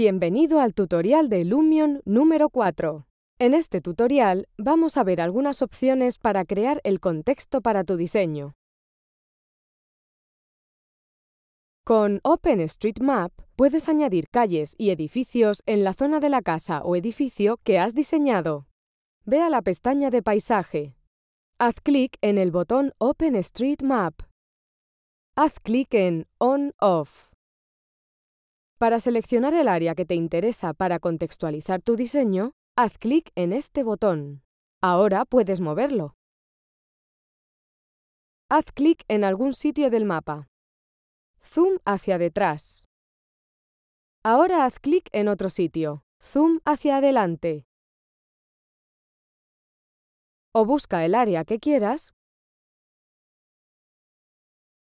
Bienvenido al tutorial de Lumion número 4. En este tutorial vamos a ver algunas opciones para crear el contexto para tu diseño. Con OpenStreetMap puedes añadir calles y edificios en la zona de la casa o edificio que has diseñado. Ve a la pestaña de Paisaje. Haz clic en el botón OpenStreetMap. Haz clic en On-Off. Para seleccionar el área que te interesa para contextualizar tu diseño, haz clic en este botón. Ahora puedes moverlo. Haz clic en algún sitio del mapa. Zoom hacia detrás. Ahora haz clic en otro sitio. Zoom hacia adelante. O busca el área que quieras,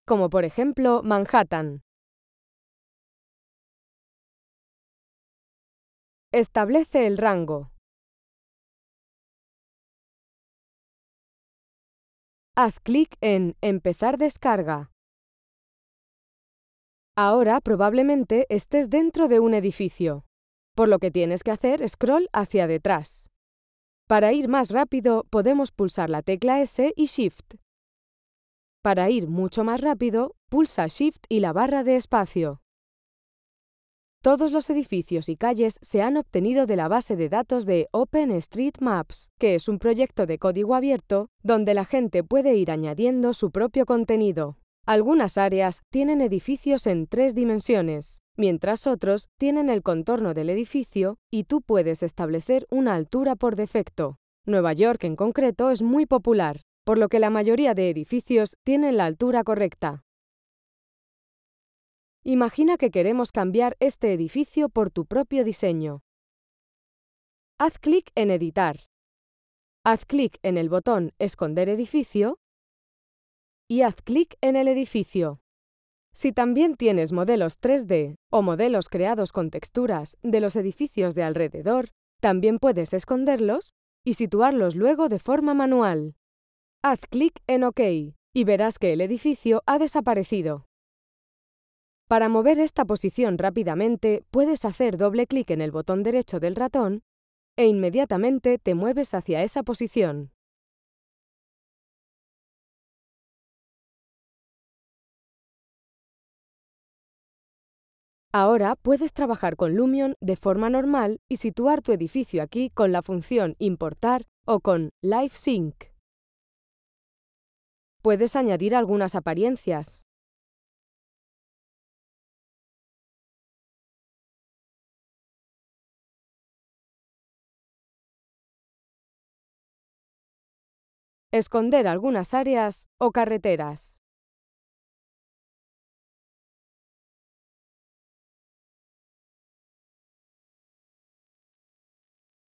como por ejemplo Manhattan. Establece el rango. Haz clic en Empezar descarga. Ahora probablemente estés dentro de un edificio, por lo que tienes que hacer scroll hacia detrás. Para ir más rápido podemos pulsar la tecla S y Shift. Para ir mucho más rápido, pulsa Shift y la barra de espacio. Todos los edificios y calles se han obtenido de la base de datos de OpenStreetMaps, que es un proyecto de código abierto donde la gente puede ir añadiendo su propio contenido. Algunas áreas tienen edificios en tres dimensiones, mientras otros tienen el contorno del edificio y tú puedes establecer una altura por defecto. Nueva York en concreto es muy popular, por lo que la mayoría de edificios tienen la altura correcta. Imagina que queremos cambiar este edificio por tu propio diseño. Haz clic en Editar. Haz clic en el botón Esconder edificio y haz clic en el edificio. Si también tienes modelos 3D o modelos creados con texturas de los edificios de alrededor, también puedes esconderlos y situarlos luego de forma manual. Haz clic en OK y verás que el edificio ha desaparecido. Para mover esta posición rápidamente, puedes hacer doble clic en el botón derecho del ratón e inmediatamente te mueves hacia esa posición. Ahora puedes trabajar con Lumion de forma normal y situar tu edificio aquí con la función Importar o con Live Sync. Puedes añadir algunas apariencias, esconder algunas áreas o carreteras.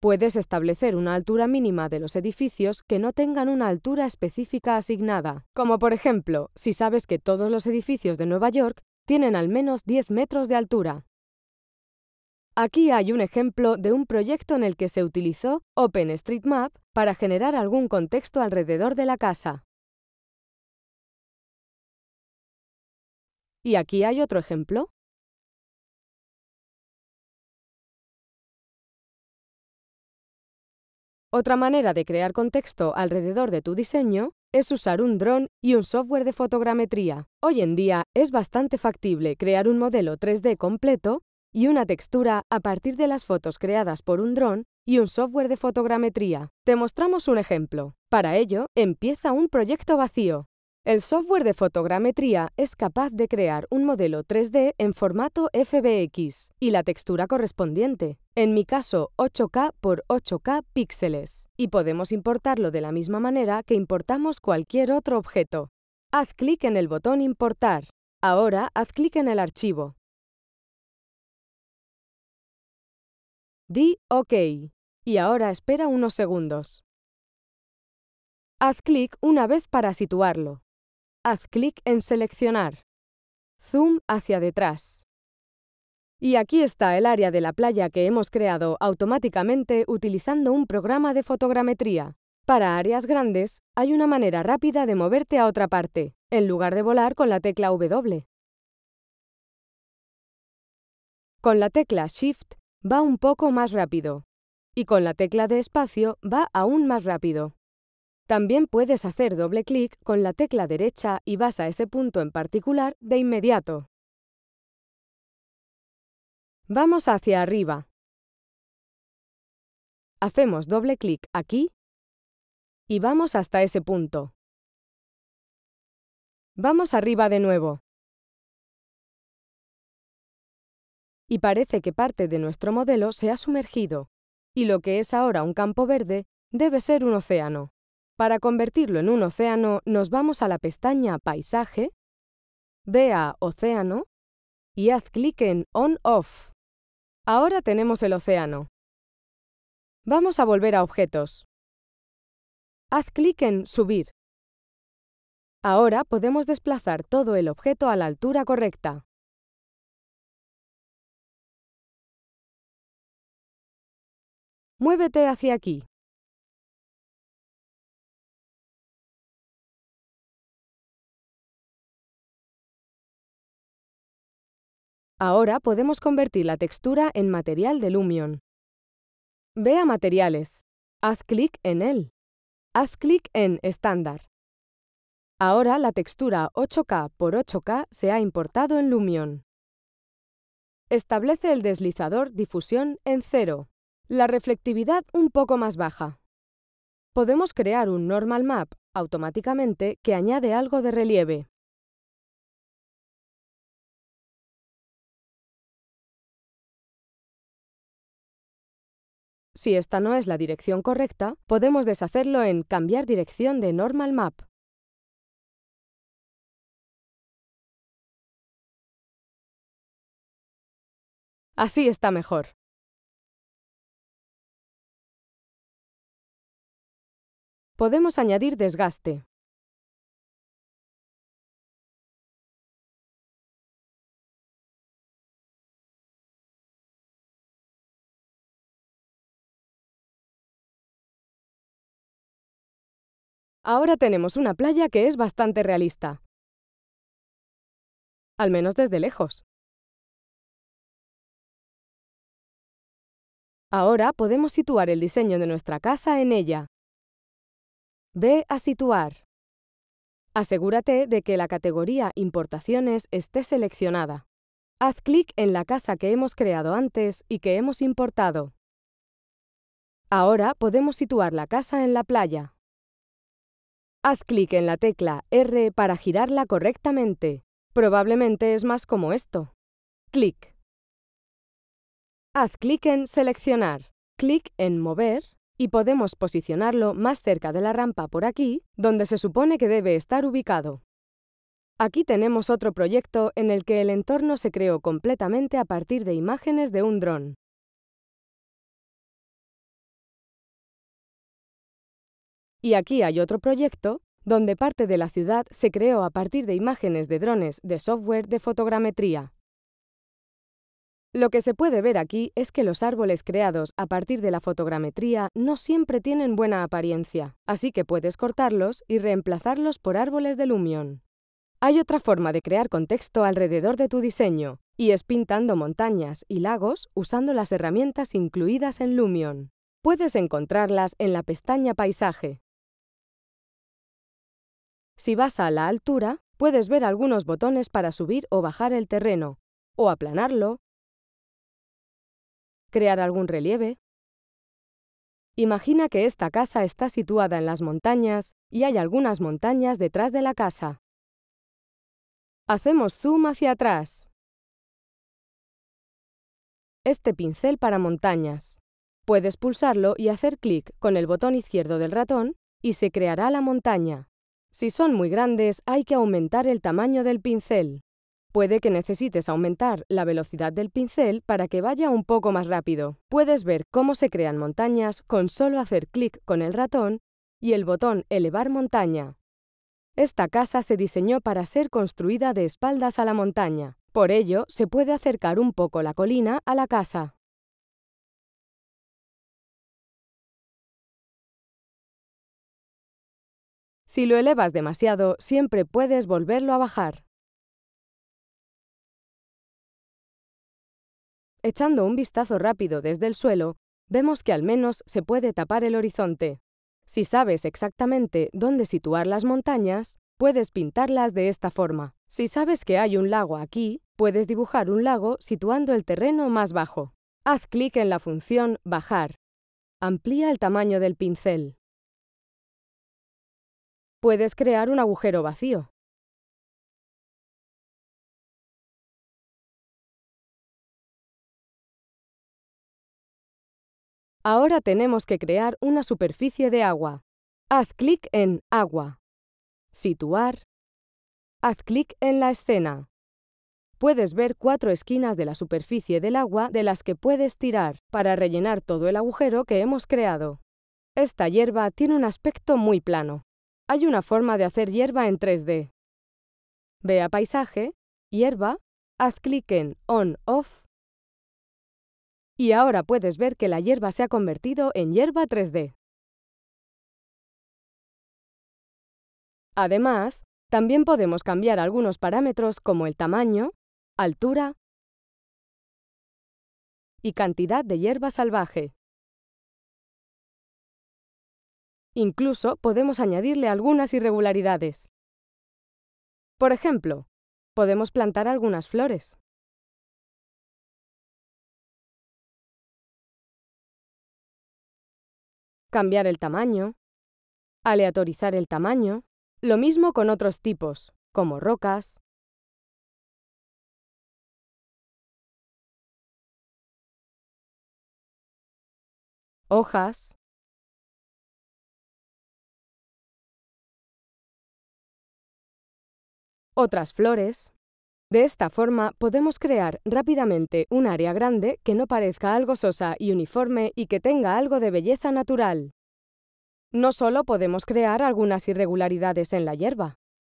Puedes establecer una altura mínima de los edificios que no tengan una altura específica asignada, como por ejemplo si sabes que todos los edificios de Nueva York tienen al menos 10 metros de altura. Aquí hay un ejemplo de un proyecto en el que se utilizó OpenStreetMap para generar algún contexto alrededor de la casa. Y aquí hay otro ejemplo. Otra manera de crear contexto alrededor de tu diseño es usar un dron y un software de fotogrametría. Hoy en día es bastante factible crear un modelo 3D completo y una textura a partir de las fotos creadas por un dron y un software de fotogrametría. Te mostramos un ejemplo. Para ello, empieza un proyecto vacío. El software de fotogrametría es capaz de crear un modelo 3D en formato FBX y la textura correspondiente, en mi caso 8K por 8K píxeles, y podemos importarlo de la misma manera que importamos cualquier otro objeto. Haz clic en el botón Importar. Ahora haz clic en el archivo Di OK y ahora espera unos segundos. Haz clic una vez para situarlo. Haz clic en Seleccionar. Zoom hacia detrás. Y aquí está el área de la playa que hemos creado automáticamente utilizando un programa de fotogrametría. Para áreas grandes, hay una manera rápida de moverte a otra parte, en lugar de volar con la tecla W. Con la tecla Shift va un poco más rápido y con la tecla de espacio va aún más rápido. También puedes hacer doble clic con la tecla derecha y vas a ese punto en particular de inmediato. Vamos hacia arriba. Hacemos doble clic aquí y vamos hasta ese punto. Vamos arriba de nuevo. y parece que parte de nuestro modelo se ha sumergido, y lo que es ahora un campo verde debe ser un océano. Para convertirlo en un océano nos vamos a la pestaña Paisaje, vea Océano y haz clic en On-Off. Ahora tenemos el océano. Vamos a volver a Objetos. Haz clic en Subir. Ahora podemos desplazar todo el objeto a la altura correcta. Muévete hacia aquí. Ahora podemos convertir la textura en material de Lumion. Ve a Materiales. Haz clic en él. Haz clic en Estándar. Ahora la textura 8K por 8K se ha importado en Lumion. Establece el deslizador difusión en cero. La reflectividad un poco más baja. Podemos crear un normal map automáticamente que añade algo de relieve. Si esta no es la dirección correcta, podemos deshacerlo en Cambiar dirección de Normal Map. Así está mejor. Podemos añadir desgaste. Ahora tenemos una playa que es bastante realista. Al menos desde lejos. Ahora podemos situar el diseño de nuestra casa en ella. Ve a situar. Asegúrate de que la categoría Importaciones esté seleccionada. Haz clic en la casa que hemos creado antes y que hemos importado. Ahora podemos situar la casa en la playa. Haz clic en la tecla R para girarla correctamente. Probablemente es más como esto. Clic. Haz clic en Seleccionar, clic en Mover y podemos posicionarlo más cerca de la rampa por aquí, donde se supone que debe estar ubicado. Aquí tenemos otro proyecto en el que el entorno se creó completamente a partir de imágenes de un dron. Y aquí hay otro proyecto donde parte de la ciudad se creó a partir de imágenes de drones de software de fotogrametría. Lo que se puede ver aquí es que los árboles creados a partir de la fotogrametría no siempre tienen buena apariencia, así que puedes cortarlos y reemplazarlos por árboles de Lumion. Hay otra forma de crear contexto alrededor de tu diseño, y es pintando montañas y lagos usando las herramientas incluidas en Lumion. Puedes encontrarlas en la pestaña Paisaje. Si vas a la altura, puedes ver algunos botones para subir o bajar el terreno, o aplanarlo, crear algún relieve. Imagina que esta casa está situada en las montañas y hay algunas montañas detrás de la casa. Hacemos zoom hacia atrás. Este pincel para montañas. Puedes pulsarlo y hacer clic con el botón izquierdo del ratón y se creará la montaña. Si son muy grandes hay que aumentar el tamaño del pincel. Puede que necesites aumentar la velocidad del pincel para que vaya un poco más rápido. Puedes ver cómo se crean montañas con solo hacer clic con el ratón y el botón Elevar montaña. Esta casa se diseñó para ser construida de espaldas a la montaña. Por ello, se puede acercar un poco la colina a la casa. Si lo elevas demasiado, siempre puedes volverlo a bajar. Echando un vistazo rápido desde el suelo, vemos que al menos se puede tapar el horizonte. Si sabes exactamente dónde situar las montañas, puedes pintarlas de esta forma. Si sabes que hay un lago aquí, puedes dibujar un lago situando el terreno más bajo. Haz clic en la función Bajar. Amplía el tamaño del pincel. Puedes crear un agujero vacío. Ahora tenemos que crear una superficie de agua. Haz clic en Agua. Situar. Haz clic en la escena. Puedes ver cuatro esquinas de la superficie del agua de las que puedes tirar para rellenar todo el agujero que hemos creado. Esta hierba tiene un aspecto muy plano. Hay una forma de hacer hierba en 3D. Ve a Paisaje, Hierba, haz clic en On-Off y ahora puedes ver que la hierba se ha convertido en hierba 3D. Además, también podemos cambiar algunos parámetros como el tamaño, altura y cantidad de hierba salvaje. Incluso podemos añadirle algunas irregularidades. Por ejemplo, podemos plantar algunas flores. cambiar el tamaño, aleatorizar el tamaño, lo mismo con otros tipos, como rocas, hojas, otras flores, de esta forma, podemos crear rápidamente un área grande que no parezca algo sosa y uniforme y que tenga algo de belleza natural. No solo podemos crear algunas irregularidades en la hierba,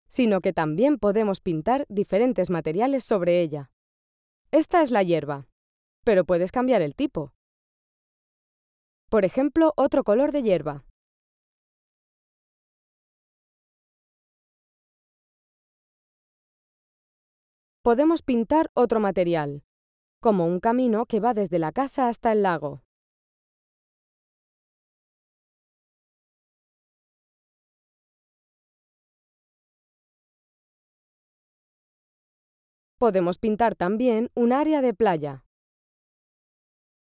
sino que también podemos pintar diferentes materiales sobre ella. Esta es la hierba, pero puedes cambiar el tipo. Por ejemplo, otro color de hierba. podemos pintar otro material, como un camino que va desde la casa hasta el lago. Podemos pintar también un área de playa,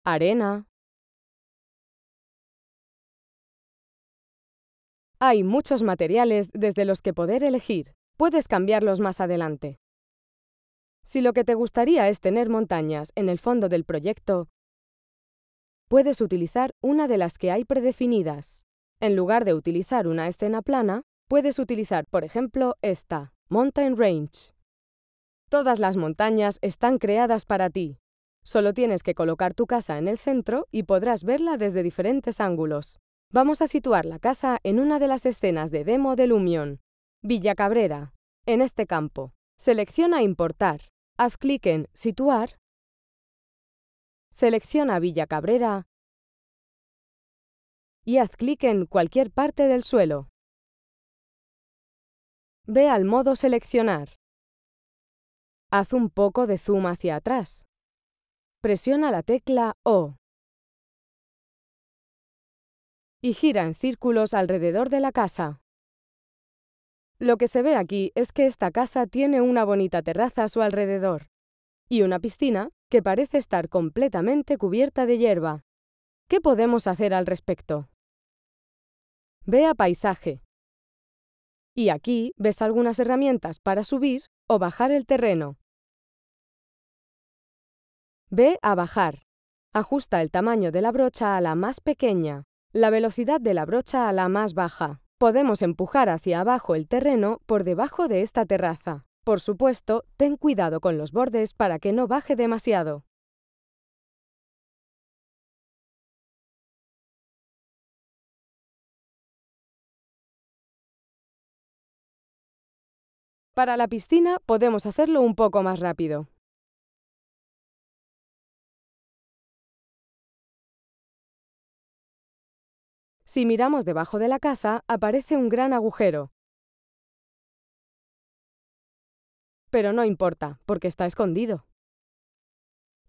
arena. Hay muchos materiales desde los que poder elegir. Puedes cambiarlos más adelante. Si lo que te gustaría es tener montañas en el fondo del proyecto, puedes utilizar una de las que hay predefinidas. En lugar de utilizar una escena plana, puedes utilizar, por ejemplo, esta, Mountain Range. Todas las montañas están creadas para ti. Solo tienes que colocar tu casa en el centro y podrás verla desde diferentes ángulos. Vamos a situar la casa en una de las escenas de demo de Lumion, Villa Cabrera, en este campo. Selecciona Importar haz clic en Situar, selecciona Villa Cabrera y haz clic en cualquier parte del suelo. Ve al modo Seleccionar. Haz un poco de zoom hacia atrás. Presiona la tecla O y gira en círculos alrededor de la casa. Lo que se ve aquí es que esta casa tiene una bonita terraza a su alrededor y una piscina que parece estar completamente cubierta de hierba. ¿Qué podemos hacer al respecto? Ve a paisaje. Y aquí ves algunas herramientas para subir o bajar el terreno. Ve a bajar. Ajusta el tamaño de la brocha a la más pequeña, la velocidad de la brocha a la más baja. Podemos empujar hacia abajo el terreno por debajo de esta terraza. Por supuesto, ten cuidado con los bordes para que no baje demasiado. Para la piscina podemos hacerlo un poco más rápido. Si miramos debajo de la casa, aparece un gran agujero. Pero no importa, porque está escondido.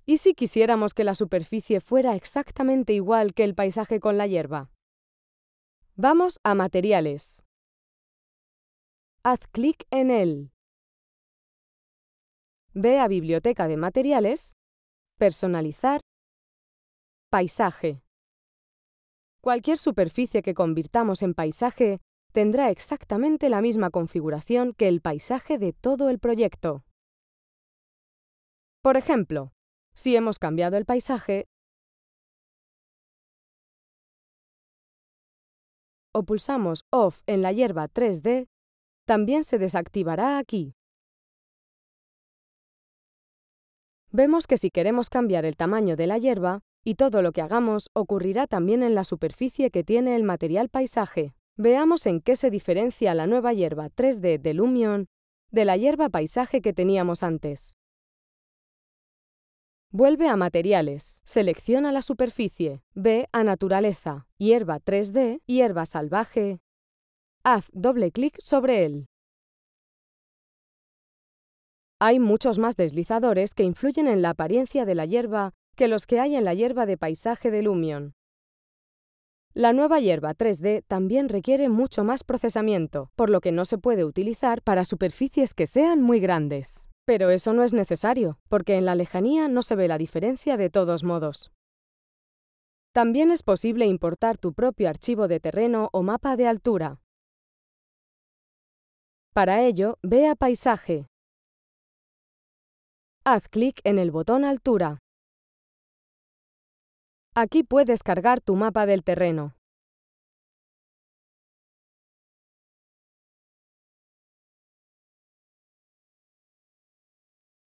¿Y si quisiéramos que la superficie fuera exactamente igual que el paisaje con la hierba? Vamos a materiales. Haz clic en él. Ve a Biblioteca de Materiales, Personalizar, Paisaje. Cualquier superficie que convirtamos en paisaje tendrá exactamente la misma configuración que el paisaje de todo el proyecto. Por ejemplo, si hemos cambiado el paisaje o pulsamos Off en la hierba 3D, también se desactivará aquí. Vemos que si queremos cambiar el tamaño de la hierba, y todo lo que hagamos ocurrirá también en la superficie que tiene el material paisaje. Veamos en qué se diferencia la nueva hierba 3D de Lumion de la hierba paisaje que teníamos antes. Vuelve a materiales, selecciona la superficie, ve a naturaleza, hierba 3D, hierba salvaje. Haz doble clic sobre él. Hay muchos más deslizadores que influyen en la apariencia de la hierba que los que hay en la hierba de paisaje de Lumion. La nueva hierba 3D también requiere mucho más procesamiento, por lo que no se puede utilizar para superficies que sean muy grandes. Pero eso no es necesario, porque en la lejanía no se ve la diferencia de todos modos. También es posible importar tu propio archivo de terreno o mapa de altura. Para ello, ve a Paisaje. Haz clic en el botón Altura. Aquí puedes cargar tu mapa del terreno.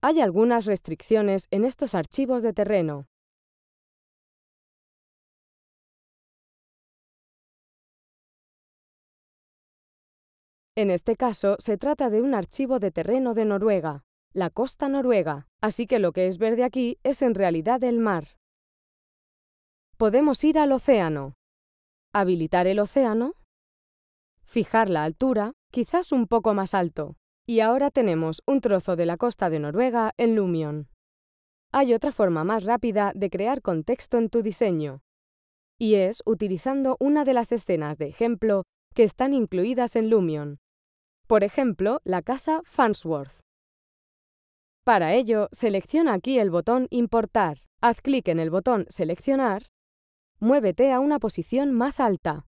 Hay algunas restricciones en estos archivos de terreno. En este caso, se trata de un archivo de terreno de Noruega, la costa noruega, así que lo que es verde aquí es en realidad el mar podemos ir al océano, habilitar el océano, fijar la altura, quizás un poco más alto, y ahora tenemos un trozo de la costa de Noruega en Lumion. Hay otra forma más rápida de crear contexto en tu diseño, y es utilizando una de las escenas de ejemplo que están incluidas en Lumion. Por ejemplo, la casa Fansworth. Para ello, selecciona aquí el botón Importar, haz clic en el botón Seleccionar Muévete a una posición más alta.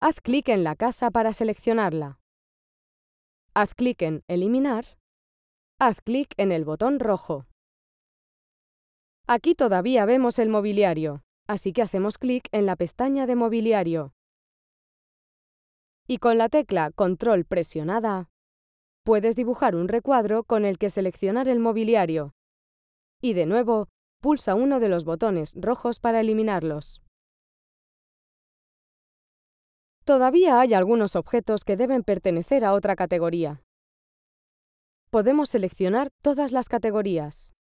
Haz clic en la casa para seleccionarla. Haz clic en Eliminar. Haz clic en el botón rojo. Aquí todavía vemos el mobiliario, así que hacemos clic en la pestaña de mobiliario. Y con la tecla Control presionada, puedes dibujar un recuadro con el que seleccionar el mobiliario. Y de nuevo, pulsa uno de los botones rojos para eliminarlos. Todavía hay algunos objetos que deben pertenecer a otra categoría. Podemos seleccionar todas las categorías.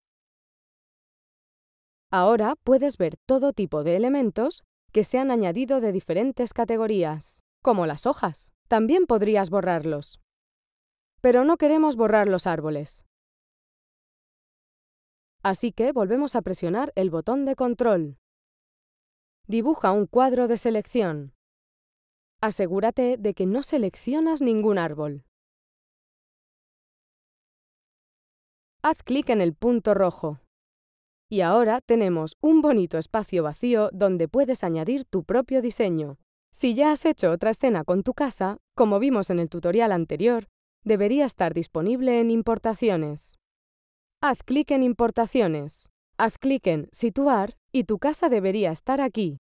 Ahora puedes ver todo tipo de elementos que se han añadido de diferentes categorías, como las hojas. También podrías borrarlos pero no queremos borrar los árboles. Así que volvemos a presionar el botón de control. Dibuja un cuadro de selección. Asegúrate de que no seleccionas ningún árbol. Haz clic en el punto rojo. Y ahora tenemos un bonito espacio vacío donde puedes añadir tu propio diseño. Si ya has hecho otra escena con tu casa, como vimos en el tutorial anterior, debería estar disponible en Importaciones. Haz clic en Importaciones. Haz clic en Situar y tu casa debería estar aquí.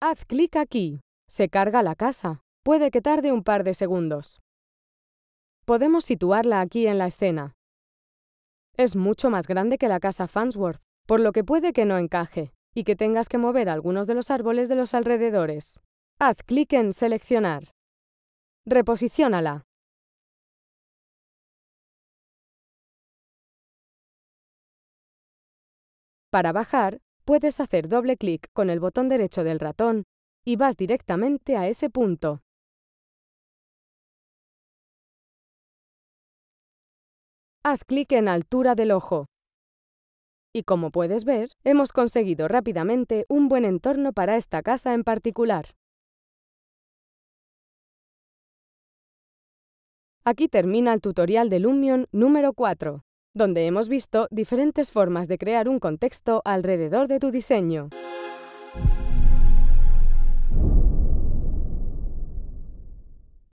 Haz clic aquí. Se carga la casa. Puede que tarde un par de segundos. Podemos situarla aquí en la escena. Es mucho más grande que la casa Fansworth, por lo que puede que no encaje y que tengas que mover algunos de los árboles de los alrededores. Haz clic en Seleccionar. Reposiciónala. Para bajar, puedes hacer doble clic con el botón derecho del ratón y vas directamente a ese punto. Haz clic en altura del ojo. Y como puedes ver, hemos conseguido rápidamente un buen entorno para esta casa en particular. Aquí termina el tutorial de Lumion número 4 donde hemos visto diferentes formas de crear un contexto alrededor de tu diseño.